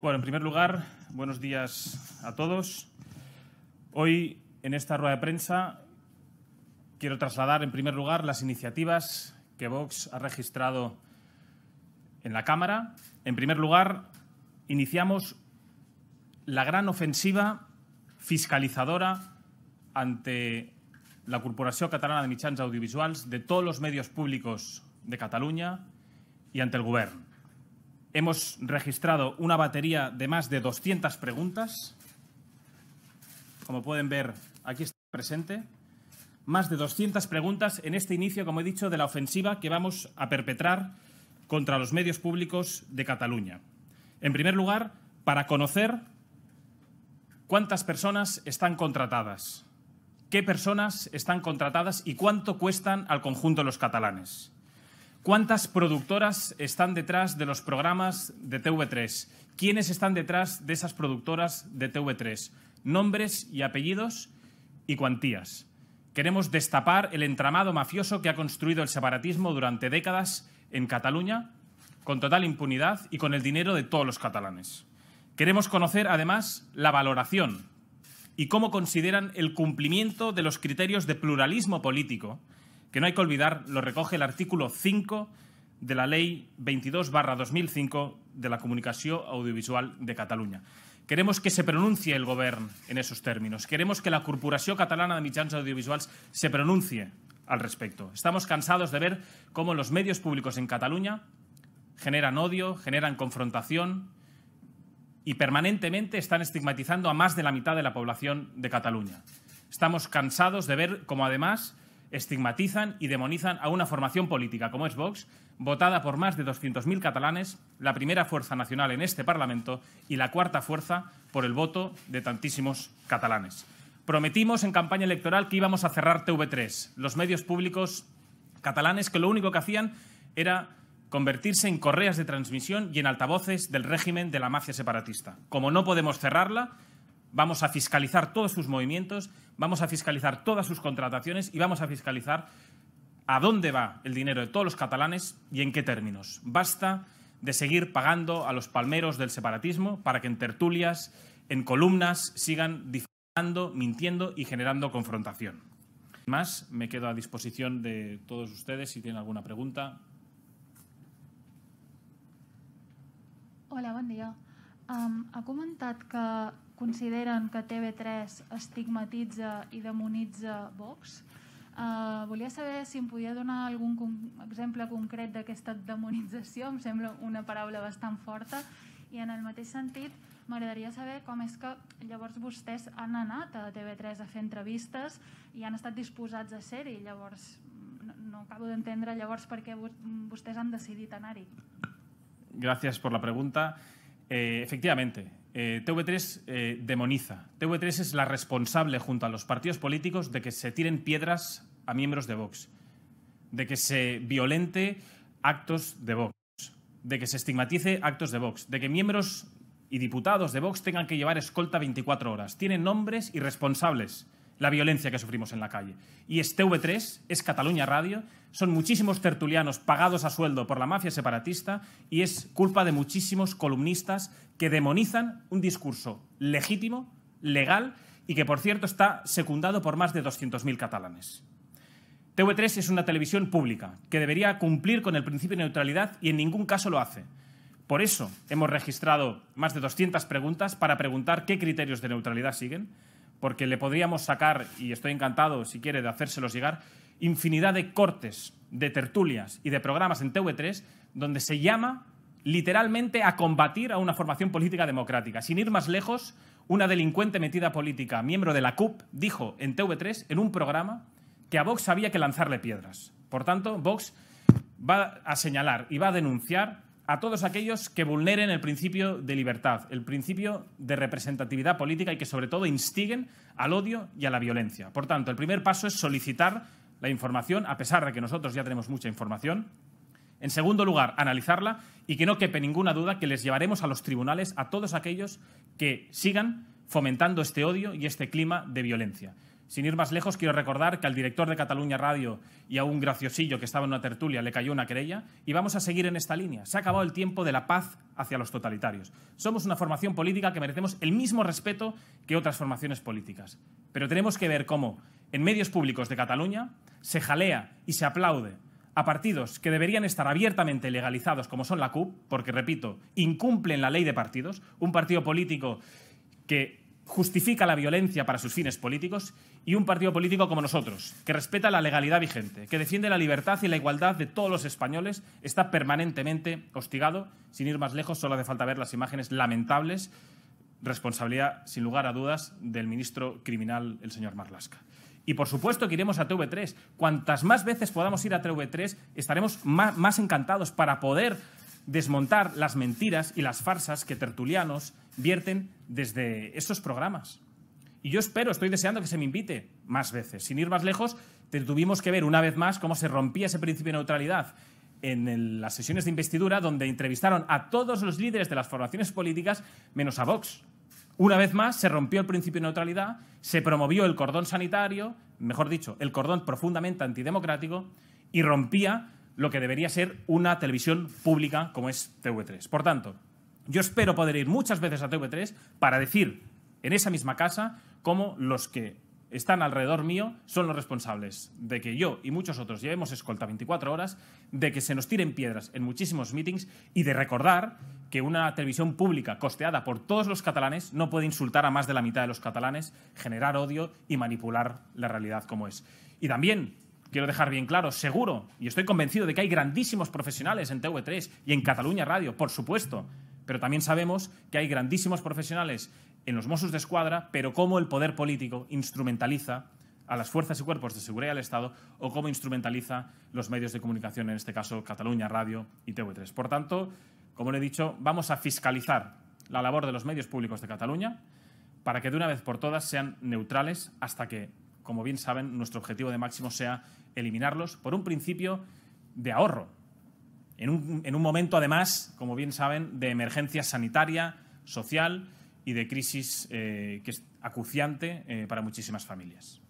Bueno, en primer lugar, buenos días a todos. Hoy, en esta rueda de prensa, quiero trasladar, en primer lugar, las iniciativas que Vox ha registrado en la Cámara. En primer lugar, iniciamos la gran ofensiva fiscalizadora ante la Corporación Catalana de Mitjans Audiovisuales de todos los medios públicos de Cataluña y ante el Gobierno hemos registrado una batería de más de 200 preguntas. Como pueden ver, aquí está presente. Más de 200 preguntas en este inicio, como he dicho, de la ofensiva que vamos a perpetrar contra los medios públicos de Cataluña. En primer lugar, para conocer cuántas personas están contratadas, qué personas están contratadas y cuánto cuestan al conjunto de los catalanes. ¿Cuántas productoras están detrás de los programas de TV3? ¿Quiénes están detrás de esas productoras de TV3? Nombres y apellidos y cuantías. Queremos destapar el entramado mafioso que ha construido el separatismo durante décadas en Cataluña con total impunidad y con el dinero de todos los catalanes. Queremos conocer, además, la valoración y cómo consideran el cumplimiento de los criterios de pluralismo político que no hay que olvidar, lo recoge el artículo 5 de la Ley 22-2005 de la Comunicación Audiovisual de Cataluña. Queremos que se pronuncie el gobierno en esos términos. Queremos que la corporación Catalana de Mitjans audiovisuales se pronuncie al respecto. Estamos cansados de ver cómo los medios públicos en Cataluña generan odio, generan confrontación y permanentemente están estigmatizando a más de la mitad de la población de Cataluña. Estamos cansados de ver cómo además estigmatizan y demonizan a una formación política como es Vox, votada por más de 200.000 catalanes, la primera fuerza nacional en este Parlamento y la cuarta fuerza por el voto de tantísimos catalanes. Prometimos en campaña electoral que íbamos a cerrar TV3, los medios públicos catalanes que lo único que hacían era convertirse en correas de transmisión y en altavoces del régimen de la mafia separatista. Como no podemos cerrarla, Vamos a fiscalizar todos sus movimientos, vamos a fiscalizar todas sus contrataciones y vamos a fiscalizar a dónde va el dinero de todos los catalanes y en qué términos. Basta de seguir pagando a los palmeros del separatismo para que en tertulias, en columnas, sigan difamando, mintiendo y generando confrontación. Más, me quedo a disposición de todos ustedes si tienen alguna pregunta. Hola, buen día. Em, ha que consideren que TV3 estigmatitza i demonitza Vox. Uh, volia saber si em podia donar algun con exemple concret d'aquesta demonització, em sembla una paraula bastant forta, i en el mateix sentit m'agradaria saber com és que llavors vostès han anat a TV3 a fer entrevistes i han estat disposats a ser-hi, llavors no, no acabo d'entendre llavors per què vostès han decidit anar-hi. Gràcies per la pregunta. Eh, efectivamente, Eh, TV3 eh, demoniza. TV3 es la responsable junto a los partidos políticos de que se tiren piedras a miembros de Vox, de que se violente actos de Vox, de que se estigmatice actos de Vox, de que miembros y diputados de Vox tengan que llevar escolta 24 horas. Tienen nombres y responsables la violencia que sufrimos en la calle. Y este es TV3, es Cataluña Radio, son muchísimos tertulianos pagados a sueldo por la mafia separatista y es culpa de muchísimos columnistas que demonizan un discurso legítimo, legal y que, por cierto, está secundado por más de 200.000 catalanes. TV3 es una televisión pública que debería cumplir con el principio de neutralidad y en ningún caso lo hace. Por eso hemos registrado más de 200 preguntas para preguntar qué criterios de neutralidad siguen porque le podríamos sacar, y estoy encantado, si quiere, de hacérselos llegar, infinidad de cortes, de tertulias y de programas en TV3 donde se llama literalmente a combatir a una formación política democrática. Sin ir más lejos, una delincuente metida política, miembro de la CUP, dijo en TV3, en un programa, que a Vox había que lanzarle piedras. Por tanto, Vox va a señalar y va a denunciar a todos aquellos que vulneren el principio de libertad, el principio de representatividad política y que sobre todo instiguen al odio y a la violencia. Por tanto, el primer paso es solicitar la información, a pesar de que nosotros ya tenemos mucha información. En segundo lugar, analizarla y que no quepe ninguna duda que les llevaremos a los tribunales a todos aquellos que sigan fomentando este odio y este clima de violencia. Sin ir más lejos, quiero recordar que al director de Cataluña Radio y a un graciosillo que estaba en una tertulia le cayó una querella y vamos a seguir en esta línea. Se ha acabado el tiempo de la paz hacia los totalitarios. Somos una formación política que merecemos el mismo respeto que otras formaciones políticas. Pero tenemos que ver cómo en medios públicos de Cataluña se jalea y se aplaude a partidos que deberían estar abiertamente legalizados como son la CUP, porque repito, incumplen la ley de partidos, un partido político que justifica la violencia para sus fines políticos y un partido político como nosotros, que respeta la legalidad vigente, que defiende la libertad y la igualdad de todos los españoles, está permanentemente hostigado. Sin ir más lejos, solo hace falta ver las imágenes lamentables, responsabilidad sin lugar a dudas del ministro criminal, el señor Marlasca. Y por supuesto que iremos a TV3. Cuantas más veces podamos ir a TV3, estaremos más, más encantados para poder desmontar las mentiras y las farsas que tertulianos vierten desde esos programas. Y yo espero, estoy deseando que se me invite más veces. Sin ir más lejos, tuvimos que ver una vez más cómo se rompía ese principio de neutralidad en las sesiones de investidura, donde entrevistaron a todos los líderes de las formaciones políticas, menos a Vox. Una vez más, se rompió el principio de neutralidad, se promovió el cordón sanitario, mejor dicho, el cordón profundamente antidemocrático, y rompía lo que debería ser una televisión pública como es TV3. Por tanto, yo espero poder ir muchas veces a TV3 para decir en esa misma casa cómo los que están alrededor mío son los responsables de que yo y muchos otros llevemos escolta 24 horas, de que se nos tiren piedras en muchísimos meetings y de recordar que una televisión pública costeada por todos los catalanes no puede insultar a más de la mitad de los catalanes, generar odio y manipular la realidad como es. Y también quiero dejar bien claro, seguro, y estoy convencido de que hay grandísimos profesionales en TV3 y en Cataluña Radio, por supuesto, pero también sabemos que hay grandísimos profesionales en los Mossos de Escuadra, pero cómo el poder político instrumentaliza a las fuerzas y cuerpos de seguridad del Estado o cómo instrumentaliza los medios de comunicación, en este caso Cataluña Radio y TV3. Por tanto, como le he dicho, vamos a fiscalizar la labor de los medios públicos de Cataluña para que de una vez por todas sean neutrales hasta que como bien saben, nuestro objetivo de máximo sea eliminarlos por un principio de ahorro. En un, momento, además, como bien saben, de emergencia sanitaria, social y de crisis eh, que es acuciante eh, para muchísimas familias.